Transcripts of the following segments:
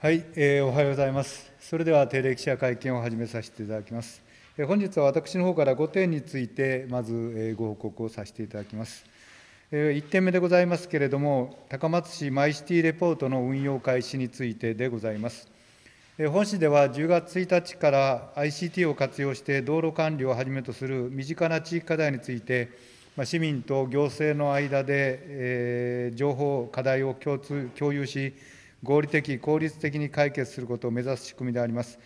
はい、えー、おはようございます。それでは定例記者会見を始めさせていただきます。えー、本日は私の方から5点について、まず、えー、ご報告をさせていただきます。えー、1点目でございますけれども、高松市マイシティレポートの運用開始についてでございます。えー、本市では10月1日から ICT を活用して道路管理をはじめとする身近な地域課題について、まあ、市民と行政の間で、えー、情報、課題を共通共有し、合理的、効率的に解決することを目指す仕組みであります。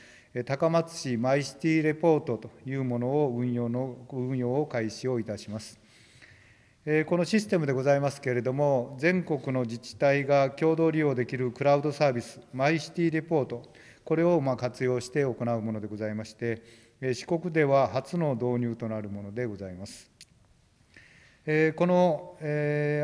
高松市マイシティレポートというものを運用の運用を開始をいたします。このシステムでございますけれども、全国の自治体が共同利用できるクラウドサービス、マイシティレポート、これをま活用して行うものでございまして、四国では初の導入となるものでございます。この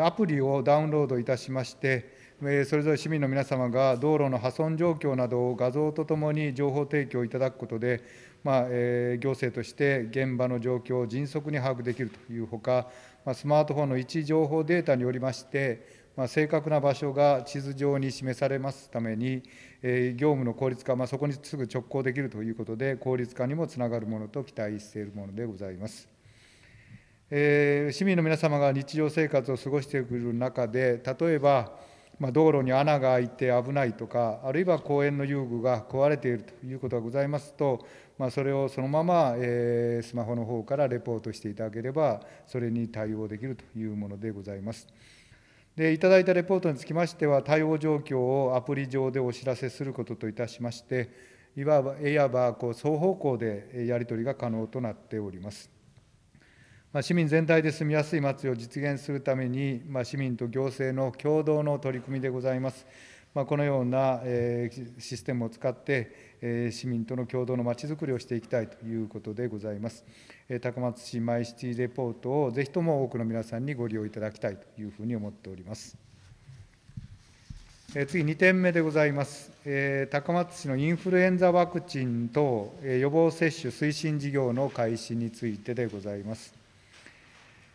アプリをダウンロードいたしまして、それぞれ市民の皆様が道路の破損状況などを画像とともに情報提供いただくことで、まあ、え行政として現場の状況を迅速に把握できるというほか、まスマートフォンの位置情報データによりまして、まあ、正確な場所が地図上に示されますために、え業務の効率化、まそこにすぐ直行できるということで、効率化にもつながるものと期待しているものでございます。えー、市民の皆様が日常生活を過ごしてくる中で、例えば、まあ、道路に穴が開いて危ないとか、あるいは公園の遊具が壊れているということがございますと、まあ、それをそのまま、えー、スマホの方からレポートしていただければ、それに対応できるというものでございます。でいただいたレポートにつきましては、対応状況をアプリ上でお知らせすることといたしまして、いわばいわばこう双方向でやり取りが可能となっております。まあ、市民全体で住みやすい街を実現するために、まあ、市民と行政の共同の取り組みでございます。まあ、このような、えー、システムを使って、えー、市民との共同のまちづくりをしていきたいということでございます。えー、高松市マイシティレポートをぜひとも多くの皆さんにご利用いただきたいというふうに思っております。次、2点目でございます。高松市のインフルエンザワクチン等予防接種推進事業の開始についてでございます。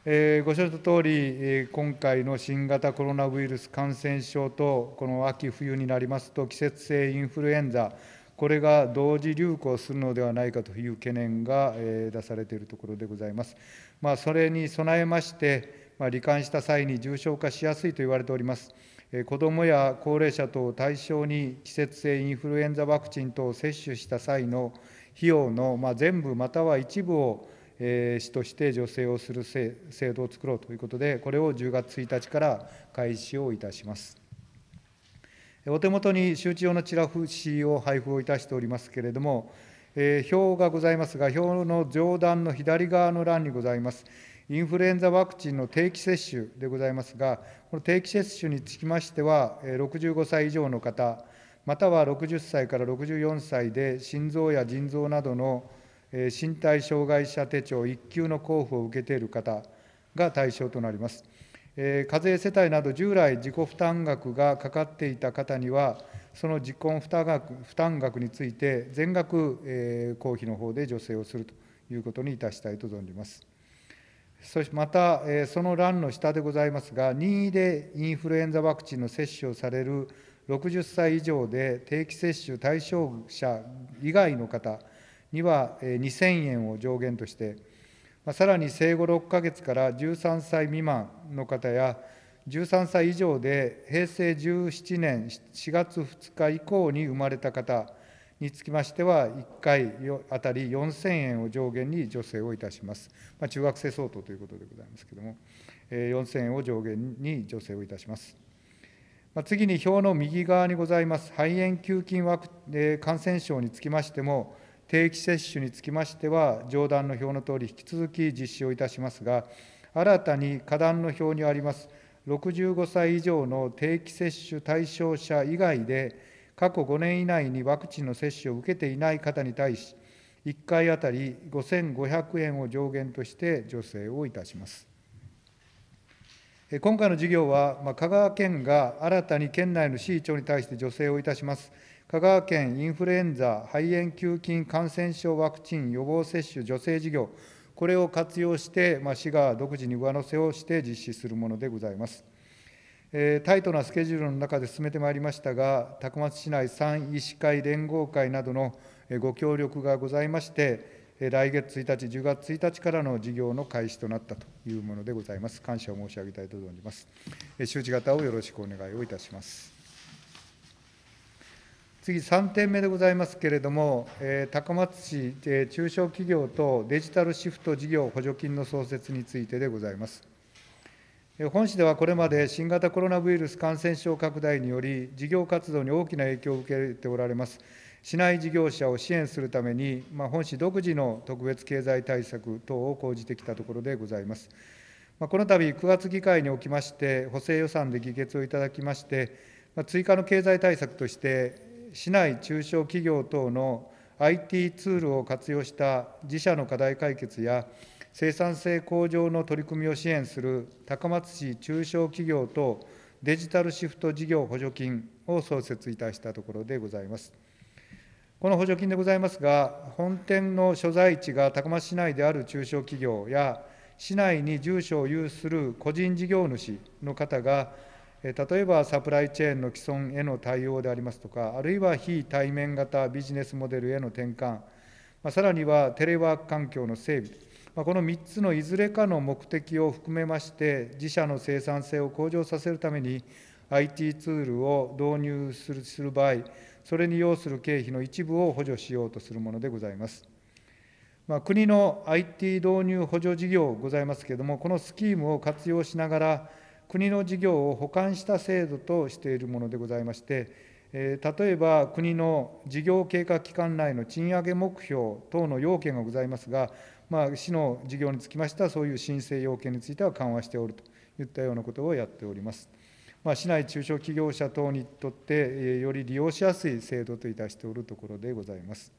えー、ご承知のとおり、え今回の新型コロナウイルス感染症と、この秋冬になりますと、季節性インフルエンザ、これが同時流行するのではないかという懸念が、え出されているところでございます。まあ、それに備えまして、まあ、罹患した際に重症化しやすいと言われております。子どもや高齢者等を対象に季節性インフルエンザワクチン等を接種した際の費用の全部または一部を市として助成をする制度を作ろうということで、これを10月1日から開始をいたします。お手元に周知用のチラシを配布をいたしておりますけれども、え表がございますが、表の上段の左側の欄にございます、インフルエンザワクチンの定期接種でございますが、この定期接種につきましては、65歳以上の方、または60歳から64歳で、心臓や腎臓などの身体障害者手帳1級の交付を受けている方が対象となります。課税世帯など従来自己負担額がかかっていた方には、その自己負担額負担額について全額公費の方で助成をするということにいたしたいと存じます。そしてまた、その欄の下でございますが、任意でインフルエンザワクチンの接種をされる60歳以上で定期接種対象者以外の方、には2000円を上限として、さらに生後6ヶ月から13歳未満の方や、13歳以上で平成17年4月2日以降に生まれた方につきましては、1回あたり4000円を上限に助成をいたします。まあ、中学生相当ということでございますけれども、4000円を上限に助成をいたします。まあ、次に表の右側にございます、肺炎球菌ワク、え感染症につきましても、定期接種につきましては、上段の表のとおり、引き続き実施をいたしますが、新たに下段の表にあります、65歳以上の定期接種対象者以外で、過去5年以内にワクチンの接種を受けていない方に対し、1回当たり5500円を上限として助成をいたします。今回の事業は、香川県が新たに県内の市長に対して助成をいたします。香川県インフルエンザ肺炎球菌感染症ワクチン予防接種助成事業、これを活用して、まあ、市が独自に上乗せをして実施するものでございます。えー、タイトなスケジュールの中で進めてまいりましたが、高松市内3医師会連合会などのご協力がございまして、来月1日、10月1日からの事業の開始となったというものでございます。感謝を申し上げたいと存じます。周知型をよろしくお願いをいたします。次、3点目でございますけれども、高松市中小企業等デジタルシフト事業補助金の創設についてでございます。本市ではこれまで新型コロナウイルス感染症拡大により、事業活動に大きな影響を受けておられます、市内事業者を支援するために、まあ、本市独自の特別経済対策等を講じてきたところでございます。まあ、この度9月議会におきまして、補正予算で議決をいただきまして、まあ、追加の経済対策として、市内中小企業等の IT ツールを活用した自社の課題解決や生産性向上の取り組みを支援する高松市中小企業等デジタルシフト事業補助金を創設いたしたところでございます。この補助金でございますが、本店の所在地が高松市内である中小企業や、市内に住所を有する個人事業主の方が、例えばサプライチェーンの既存への対応でありますとか、あるいは非対面型ビジネスモデルへの転換、まさらにはテレワーク環境の整備、まこの3つのいずれかの目的を含めまして、自社の生産性を向上させるために、IT ツールを導入するする場合、それに要する経費の一部を補助しようとするものでございます。まあ、国の IT 導入補助事業ございますけれども、このスキームを活用しながら、国の事業を補完した制度としているものでございまして、例えば国の事業計画期間内の賃上げ目標等の要件がございますが、まあ、市の事業につきましては、そういう申請要件については緩和しておるといったようなことをやっております。まあ、市内中小企業者等にとって、より利用しやすい制度といたしておるところでございます。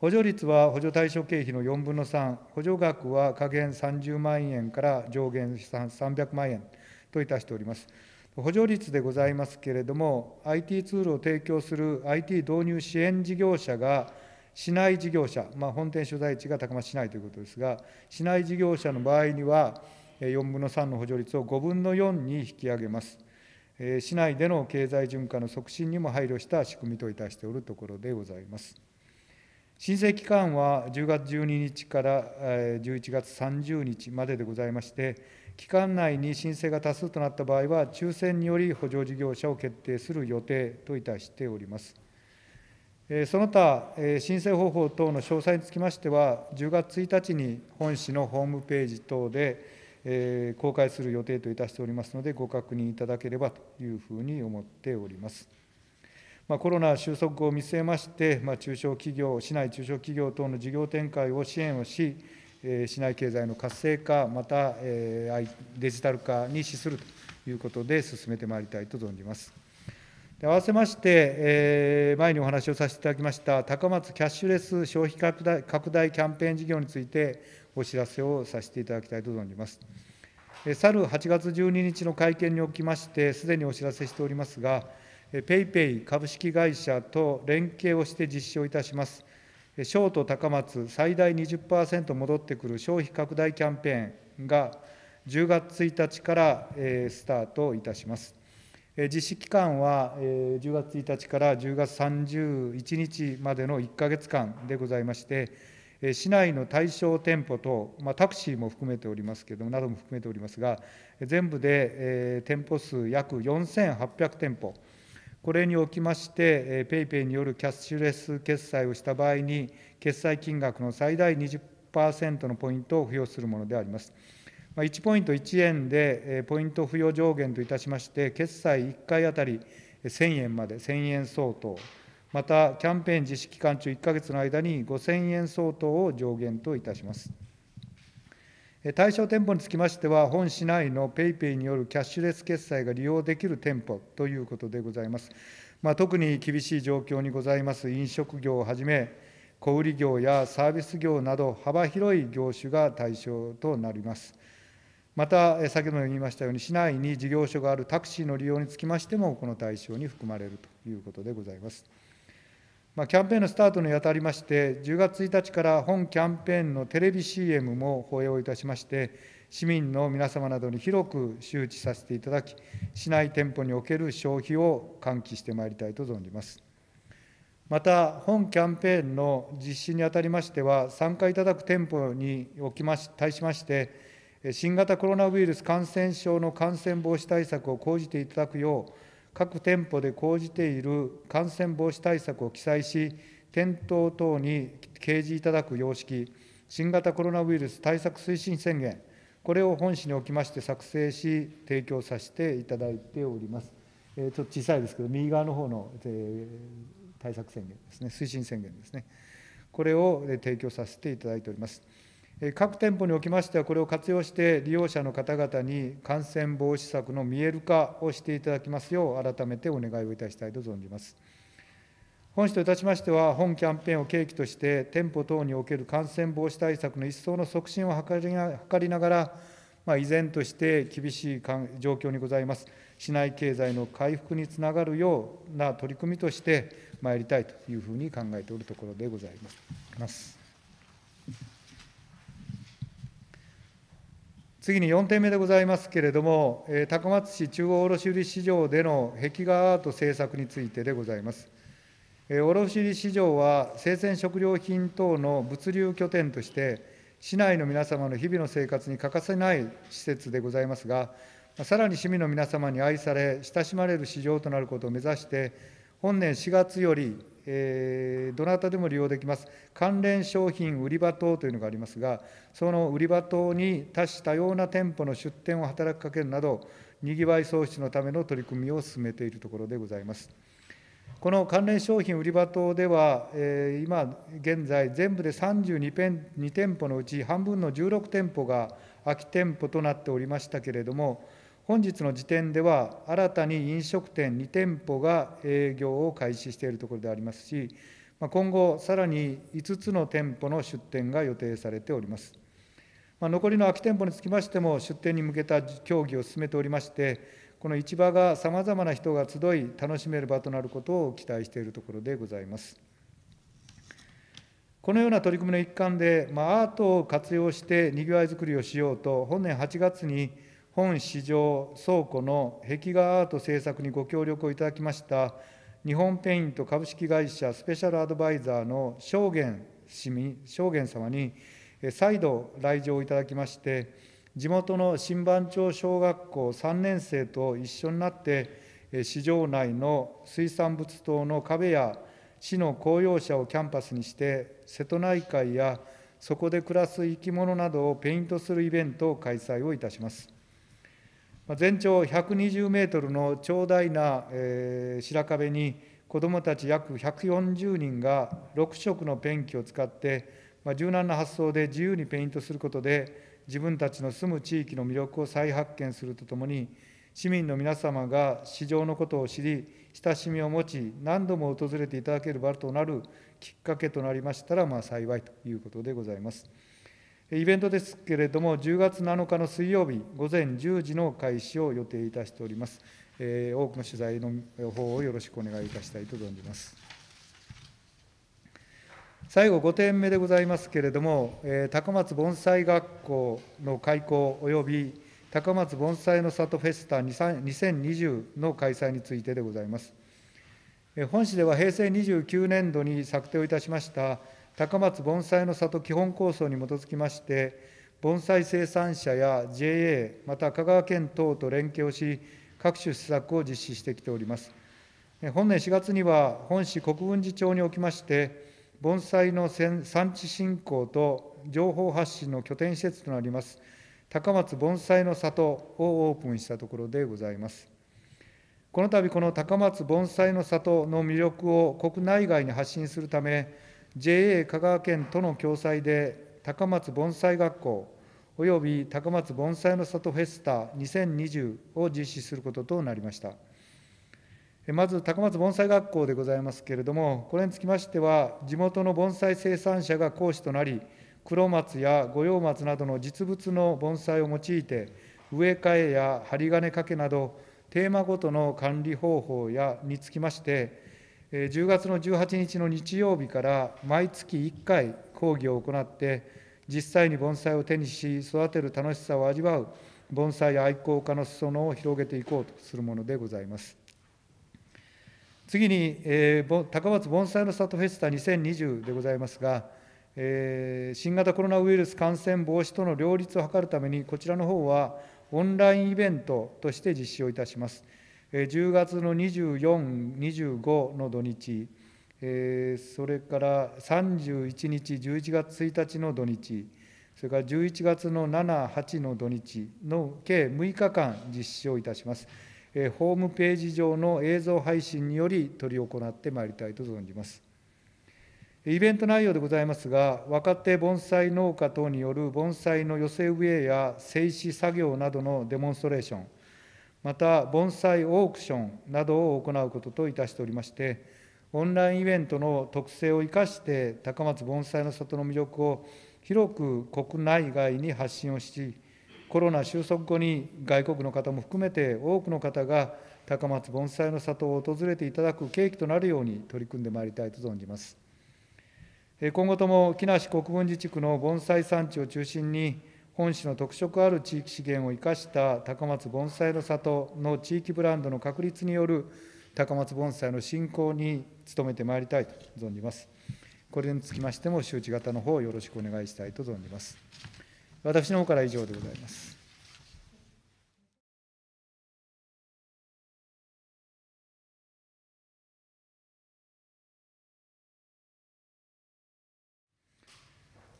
補助率は補助対象経費の4分の3、補助額は下限30万円から上限300万円といたしております。補助率でございますけれども、IT ツールを提供する IT 導入支援事業者が、市内事業者、まあ、本店所在地が高松市内ということですが、市内事業者の場合には、4分の3の補助率を5分の4に引き上げます。市内での経済循環の促進にも配慮した仕組みといたしておるところでございます。申請期間は10月12日から11月30日まででございまして、期間内に申請が多数となった場合は、抽選により補助事業者を決定する予定といたしております。その他、申請方法等の詳細につきましては、10月1日に本市のホームページ等で公開する予定といたしておりますので、ご確認いただければというふうに思っております。まコロナ収束を見据えまして、ま中小企業、市内中小企業等の事業展開を支援をし、え市内経済の活性化、また、えデジタル化に資するということで進めてまいりたいと存じます。併合わせまして、え前にお話をさせていただきました高松キャッシュレス消費拡大拡大キャンペーン事業についてお知らせをさせていただきたいと存じます。去る8月12日の会見におきまして、すでにお知らせしておりますが、ペイペイ株式会社と連携をして実施をいたします。ショート高松最大20%戻ってくる消費拡大キャンペーンが10月1日からスタートいたします。実施期間は10月1日から10月31日までの1か月間でございまして、市内の対象店舗と、まあ、タクシーも含めておりますけれども、なども含めておりますが、全部で店舗数約4800店舗。これにおきまして、PayPay によるキャッシュレス決済をした場合に、決済金額の最大20%のポイントを付与するものであります。1ポイント1円でポイント付与上限といたしまして、決済1回当たり1000円まで、1000円相当、またキャンペーン実施期間中1か月の間に5000円相当を上限といたします。対象店舗につきましては、本市内の PayPay によるキャッシュレス決済が利用できる店舗ということでございます。まあ、特に厳しい状況にございます飲食業をはじめ、小売業やサービス業など、幅広い業種が対象となります。また、先ほども言いましたように、市内に事業所があるタクシーの利用につきましても、この対象に含まれるということでございます。まあ、キャンペーンのスタートにあたりまして、10月1日から本キャンペーンのテレビ CM も放映をいたしまして、市民の皆様などに広く周知させていただき、市内店舗における消費を喚起してまいりたいと存じます。また、本キャンペーンの実施にあたりましては、参加いただく店舗におきまし対しまして、新型コロナウイルス感染症の感染防止対策を講じていただくよう、各店舗で講じている感染防止対策を記載し、店頭等に掲示いただく様式、新型コロナウイルス対策推進宣言、これを本市におきまして作成し、提供させていただいております。えちょっと小さいですけど、右側の方の、え対策宣言ですね、推進宣言ですね、これを提供させていただいております。各店舗におきましては、これを活用して利用者の方々に感染防止策の見える化をしていただきますよう、改めてお願いをいたしたいと存じます。本市といたしましては、本キャンペーンを契機として、店舗等における感染防止対策の一層の促進を図りながら、まあ、依然として厳しい状況にございます、市内経済の回復につながるような取り組みとしてまいりたいというふうに考えておるところでございます。次に4点目でございますけれども、高松市中央卸売市場での壁画アート制作についてでございます。卸売市場は生鮮食料品等の物流拠点として、市内の皆様の日々の生活に欠かせない施設でございますが、さらに市民の皆様に愛され、親しまれる市場となることを目指して、本年4月よりえー、どなたでも利用できます、関連商品売り場等というのがありますが、その売り場等に多種多様な店舗の出店を働きかけるなど、にぎわい創出のための取り組みを進めているところでございます。この関連商品売り場等では、えー、今現在、全部で32店2店舗のうち、半分の16店舗が空き店舗となっておりましたけれども、本日の時点では、新たに飲食店2店舗が営業を開始しているところでありますし、今後、さらに5つの店舗の出店が予定されております。残りの空き店舗につきましても、出店に向けた協議を進めておりまして、この市場がさまざまな人が集い、楽しめる場となることを期待しているところでございます。このような取り組みの一環で、まあ、アートを活用してにぎわいづくりをしようと、本年8月に、本市場倉庫の壁画アート制作にご協力をいただきました日本ペイント株式会社スペシャルアドバイザーの証言証言様に再度来場いただきまして地元の新番町小学校3年生と一緒になって市場内の水産物等の壁や市の公用車をキャンパスにして瀬戸内海やそこで暮らす生き物などをペイントするイベントを開催をいたします。全長120メートルの長大な、白壁に子どもたち約140人が6色のペンキを使って、柔軟な発想で自由にペイントすることで自分たちの住む地域の魅力を再発見するとともに市民の皆様が市場のことを知り親しみを持ち何度も訪れていただける場となるきっかけとなりましたら、幸いということでございます。イベントですけれども、10月7日の水曜日午前10時の開始を予定いたしております。え多くの取材の方をよろしくお願いいたしたいと存じます。最後、5点目でございますけれども、え高松盆栽学校の開校及び高松盆栽の里フェスタ2020の開催についてでございます。本市では平成29年度に策定をいたしました高松盆栽の里基本構想に基づきまして、盆栽生産者や JA、また香川県等と連携をし、各種施策を実施してきております。本年4月には、本市国分寺町におきまして、盆栽の産地振興と情報発信の拠点施設となります、高松盆栽の里をオープンしたところでございます。この度この高松盆栽の里の魅力を国内外に発信するため、JA 香川県との共催で高松盆栽学校および高松盆栽の里フェスタ2020を実施することとなりました。まず高松盆栽学校でございますけれども、これにつきましては、地元の盆栽生産者が講師となり、黒松や五葉松などの実物の盆栽を用いて、植え替えや針金掛けなど、テーマごとの管理方法やにつきまして、10月の18日の日曜日から毎月1回講義を行って実際に盆栽を手にし育てる楽しさを味わう盆栽愛好家の裾野を広げていこうとするものでございます。次に、えー、高松盆栽の里フェスタ2020でございますが、えー、新型コロナウイルス感染防止との両立を図るために、こちらの方はオンラインイベントとして実施をいたします。10月の24、25の土日、それから31日、11月1日の土日、それから11月の7、8の土日の計6日間実施をいたします。ホームページ上の映像配信により執り行ってまいりたいと存じます。イベント内容でございますが、若手盆栽農家等による盆栽の寄せ植えや静止作業などのデモンストレーション、また盆栽オークションなどを行うことといたしておりまして、オンラインイベントの特性を生かして、高松盆栽の里の魅力を広く国内外に発信をし、コロナ収束後に外国の方も含めて多くの方が高松盆栽の里を訪れていただく契機となるように取り組んでまいりたいと存じます。今後とも木梨国分寺地区の盆栽産地を中心に、本市の特色ある地域資源を生かした高松盆栽の里の地域ブランドの確立による高松盆栽の振興に努めてまいりたいと存じます。これにつきましても、周知型の方よろしくお願いしたいと存じます。私の方から以上でございます。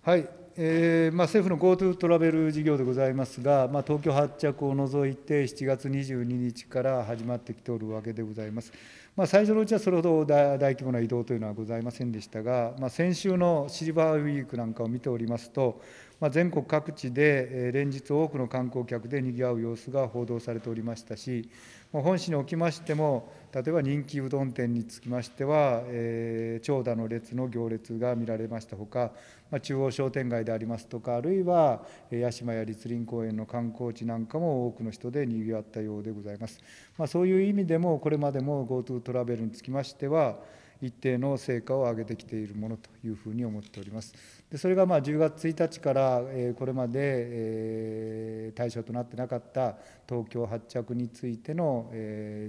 はい、えー、まあ、政府の GoTo トラベル事業でございますが、まあ、東京発着を除いて7月22日から始まってきておるわけでございます。まあ、最初のうちはそれほど大規模な移動というのはございませんでしたが、ま先週のシルバーウィークなんかを見ておりますと、ま全国各地で連日多くの観光客でにぎわう様子が報道されておりましたし、本市におきましても、例えば人気うどん店につきましては、えー、長蛇の列の行列が見られましたほか、まあ、中央商店街でありますとか、あるいは八島や栗林公園の観光地なんかも多くの人でにぎわったようでございます。まあ、そういう意味でも、これまでも GoTo トラベルにつきましては、一定の成果を上げてきているものというふうに思っております。でそれがまあ10月1日からこれまで対象となってなかった東京発着についての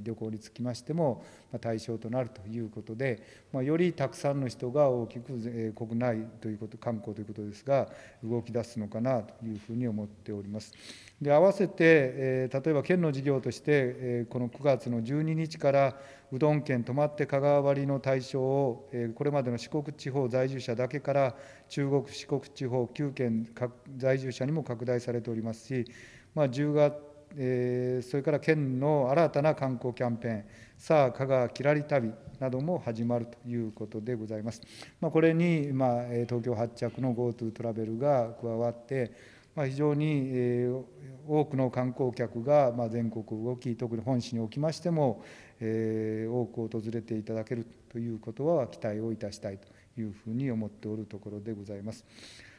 旅行につきましても対象となるということでよりたくさんの人が大きく国内ということ観光ということですが動き出すのかなというふうに思っております。で合わせて例えば県の事業としてこの9月の12日からうどん県泊まって香川割の対象をこれまでの四国地方在住者だけから中国、四国地方9県在住者にも拡大されておりますし、まあ、10月、えー、それから県の新たな観光キャンペーン、さあ、香川きらり旅なども始まるということでございます。まあ、これに、まあ、東京発着の GoTo トラベルが加わって、まあ、非常に、えー、多くの観光客が、まあ、全国動き、特に本市におきましても、えー、多く訪れていただけるということは期待をいたしたいと。いうふうに思っておるところでございます。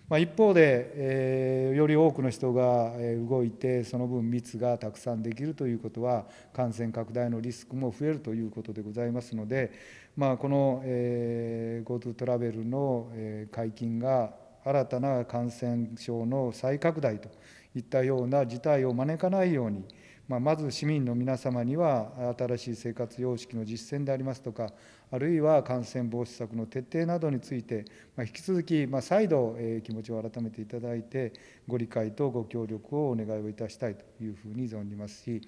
まあ、一方で、えー、より多くの人が動いてその分密がたくさんできるということは感染拡大のリスクも増えるということでございますので、まあ、この、えー、GoTo トラベルの解禁が新たな感染症の再拡大といったような事態を招かないようにまあ、まず市民の皆様には、新しい生活様式の実践でありますとか、あるいは感染防止策の徹底などについて、まあ、引き続き、まあ、再度、えー、気持ちを改めていただいて、ご理解とご協力をお願いをいたしたいというふうに存じますし、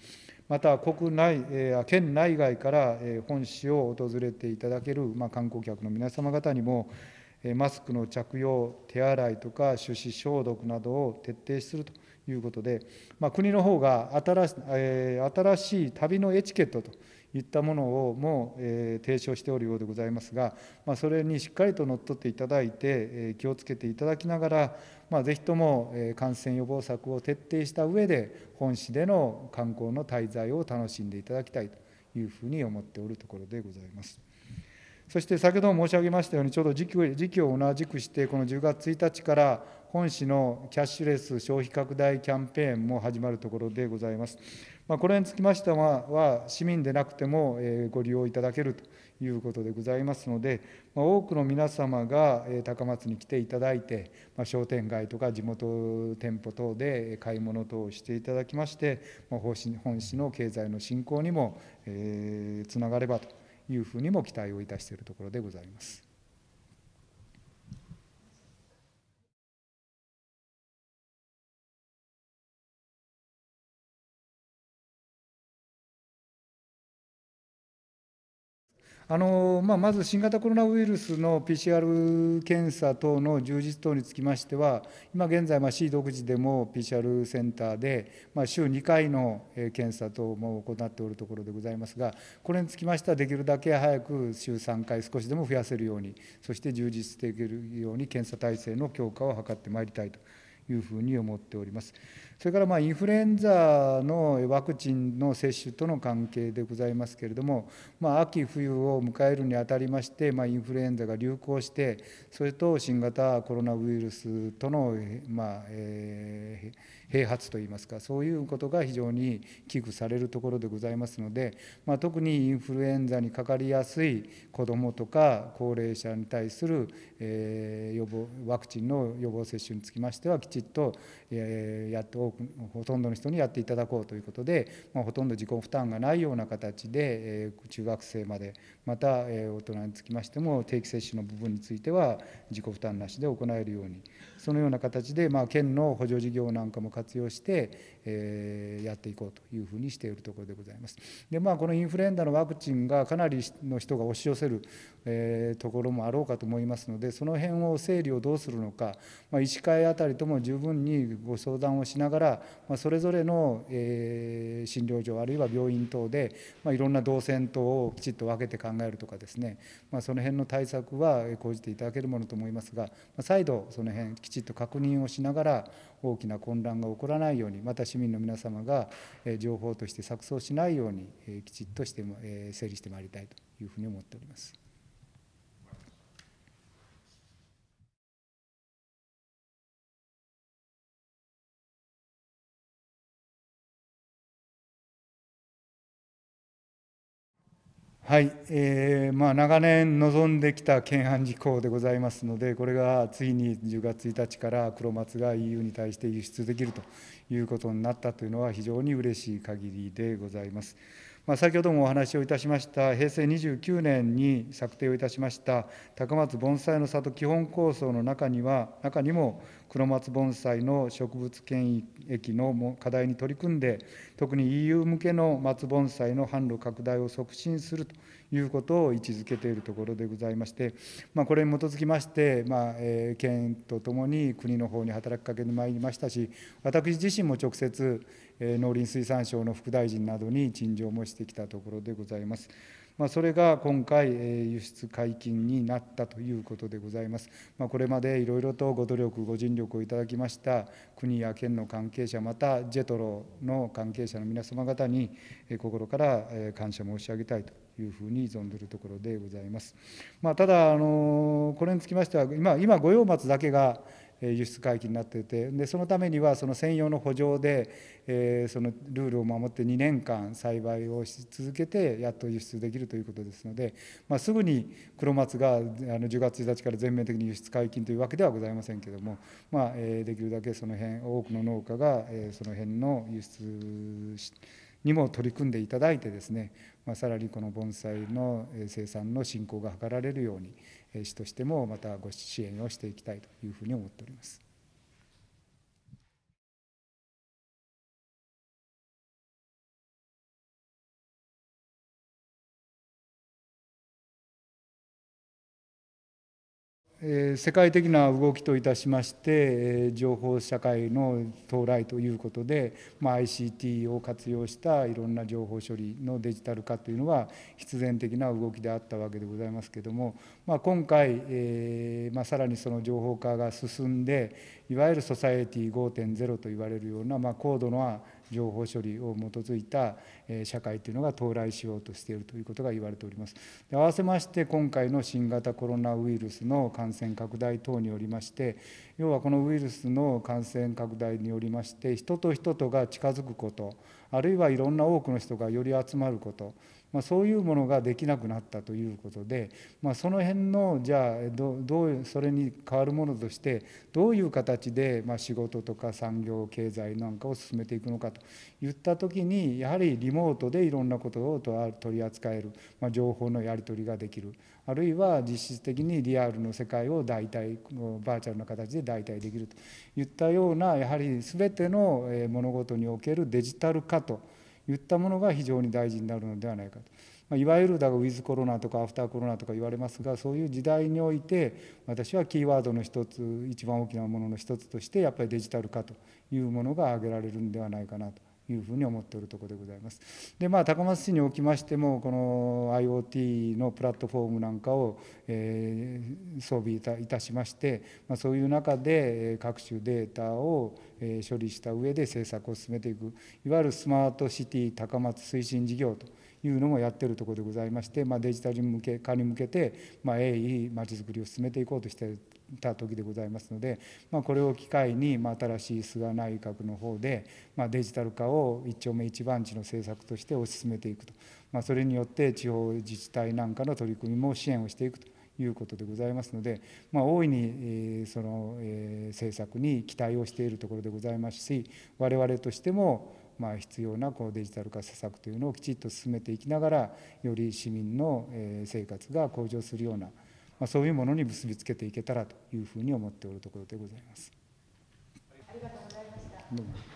また国内、えー、県内外から、えー、本市を訪れていただける、まあ、観光客の皆様方にも、マスクの着用、手洗いとか手指消毒などを徹底すると。いうことで、まあ、国の方が新し,、えー、新しい旅のエチケットといったものをも、えー、提唱しておるようでございますが、まあ、それにしっかりと乗っ取っていただいて、えー、気をつけていただきながら、まあ、ぜひとも、えー、感染予防策を徹底した上で本市での観光の滞在を楽しんでいただきたいというふうに思っておるところでございます。そして先ほども申し上げましたように、ちょうど時期を同じくして、この10月1日から本市のキャッシュレス消費拡大キャンペーンも始まるところでございます。まあ、これにつきましては、市民でなくてもご利用いただけるということでございますので、まあ、多くの皆様が高松に来ていただいて、まあ、商店街とか地元店舗等で買い物等をしていただきまして、まあ、本市の経済の振興にもつながればというふうにも期待をいたしているところでございます。あのまあ、まず新型コロナウイルスの PCR 検査等の充実等につきましては、今現在、市独自でも PCR センターで、まあ、週2回の検査等も行っておるところでございますが、これにつきましては、できるだけ早く週3回、少しでも増やせるように、そして充実できるように、検査体制の強化を図ってまいりたいというふうに思っております。それからまあインフルエンザのワクチンの接種との関係でございますけれども、まあ、秋冬を迎えるにあたりまして、まあ、インフルエンザが流行してそれと新型コロナウイルスとの、まあえー、併発といいますかそういうことが非常に危惧されるところでございますので、まあ、特にインフルエンザにかかりやすい子どもとか高齢者に対する、えー、予防ワクチンの予防接種につきましてはきちっと、えー、やってお多くほとんどの人にやっていただこうということで、まあ、ほとんど自己負担がないような形で、えー、中学生までまた、えー、大人につきましても定期接種の部分については自己負担なしで行えるようにそのような形で、まあ、県の補助事業なんかも活用して、やっていこうというふうにしているところでございます。でまあこのインフルエンザのワクチンがかなりの人が押し寄せる、ところもあろうかと思いますのでその辺を整理をどうするのか、まあ、医師会あたりとも十分にご相談をしながら、まあ、それぞれの、診療所あるいは病院等で、まあ、いろんな動線等をきちっと分けて考えるとかですね、まあ、その辺の対策は講じていただけるものと思いますが、再度その辺きちっと確認をしながら大きな混乱が起こらないようにまた市民の皆様が情報として錯綜しないようにきちっとして整理してまいりたいというふうに思っております。はい、えーまあ、長年望んできた県案事項でございますので、これがついに10月1日から黒松が EU に対して輸出できるということになったというのは、非常に嬉しい限りでございます。まあ、先ほどもお話をいたしました平成29年に策定をいたしました高松盆栽の里基本構想の中には中にも黒松盆栽の植物権益の課題に取り組んで特に EU 向けの松盆栽の販路拡大を促進するということを位置づけているところでございまして、まあ、これに基づきまして、まあえー、県とともに国の方に働きかけてまいりましたし私自身も直接、えー、農林水産省の副大臣などに陳情もしてきたところでございます。まあ、それが今回、輸出解禁になったということでございます。まあ、これまでいろいろとご努力、ご尽力をいただきました国や県の関係者、またジェトロの関係者の皆様方に、心から感謝申し上げたいというふうに存ずるところでございます。まあ、ただあの、これにつきましては、今、今御用松だけが輸出回帰になっていてでそのためにはその専用の補助で、えー、そのルールを守って2年間栽培をし続けてやっと輸出できるということですので、まあ、すぐに黒松があの10月1日から全面的に輸出解禁というわけではございませんけれども、まあ、えー、できるだけその辺多くの農家が、えー、その辺の輸出にも取り組んでいただいてですね、まあ、さらにこの盆栽の生産の振興が図られるように市としてもまたご支援をしていきたいというふうに思っております。世界的な動きといたしまして情報社会の到来ということで、ま ICT を活用したいろんな情報処理のデジタル化というのは必然的な動きであったわけでございますけども、まあ、今回、えー、まあ、さらにその情報化が進んでいわゆるソサエティ5.0と言われるような、ま高度な情報処理を基づいた社会というのが到来しようとしているということが言われております。で合わせまして今回の新型コロナウイルスの感染拡大等によりまして要はこのウイルスの感染拡大によりまして人と人とが近づくことあるいはいろんな多くの人がより集まることまあ、そういうものができなくなったということで、まあ、その辺のじゃあどうそれに代わるものとしてどういう形で、まあ、仕事とか産業経済なんかを進めていくのかといった時にやはりリモートでいろんなことを取り扱える、まあ、情報のやり取りができるあるいは実質的にリアルの世界を代替バーチャルな形で代替できるといったようなやはり全ての物事におけるデジタル化と。言ったものが非常に大事になるのではないかと。まいわゆるだがウィズコロナとかアフターコロナとか言われますがそういう時代において私はキーワードの一つ一番大きなものの一つとしてやっぱりデジタル化というものが挙げられるんではないかなというふうに思っておるところでございます。でまあ高松市におきましてもこの IoT のプラットフォームなんかを、えー、装備いたいたしまして、まあ、そういう中で各種データを処理した上で政策を進めていくいわゆるスマートシティ高松推進事業と。いうのもやってるところでございまして、まあ、デジタル向け化に向けて、まあ、鋭意まちづくりを進めていこうとしてた時でございますので、まあ、これを機会に、まあ、新しい菅内閣の方で、まあ、デジタル化を一丁目一番地の政策として推し進めていくと、まあ、それによって地方自治体なんかの取り組みも支援をしていくと。いうことでございますので、まあ、大いにその政策に期待をしているところでございますし我々としてもま必要なこうデジタル化施策というのをきちっと進めていきながらより市民の生活が向上するような、まそういうものに結びつけていけたらというふうに思っておるところでございます。ありがとうございました